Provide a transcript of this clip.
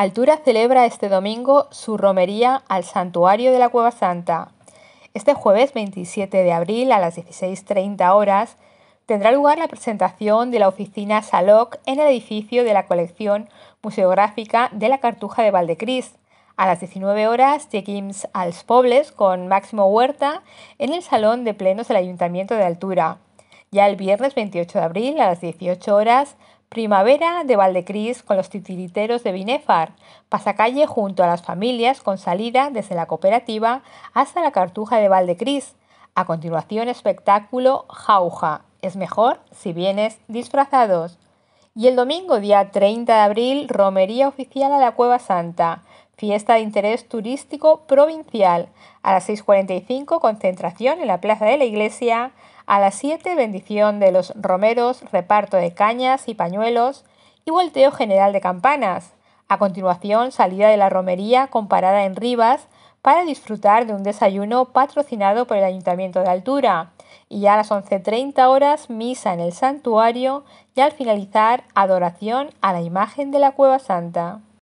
Altura celebra este domingo su romería al santuario de la Cueva Santa. Este jueves 27 de abril a las 16.30 horas tendrá lugar la presentación de la oficina SALOC en el edificio de la colección museográfica de la Cartuja de Valdecris. A las 19 horas, a als Pobles con Máximo Huerta en el Salón de Plenos del Ayuntamiento de Altura. Ya el viernes 28 de abril a las 18 horas, Primavera de Valdecrís con los titiriteros de Binefar, pasacalle junto a las familias con salida desde la cooperativa hasta la cartuja de Valdecrist. A continuación, espectáculo Jauja. Es mejor si vienes disfrazados. Y el domingo, día 30 de abril, romería oficial a la Cueva Santa. Fiesta de interés turístico provincial. A las 6.45, concentración en la Plaza de la Iglesia. A las 7, bendición de los romeros, reparto de cañas y pañuelos y volteo general de campanas. A continuación, salida de la romería con parada en Rivas para disfrutar de un desayuno patrocinado por el Ayuntamiento de Altura. Y a las 11.30 horas, misa en el santuario y al finalizar, adoración a la imagen de la Cueva Santa.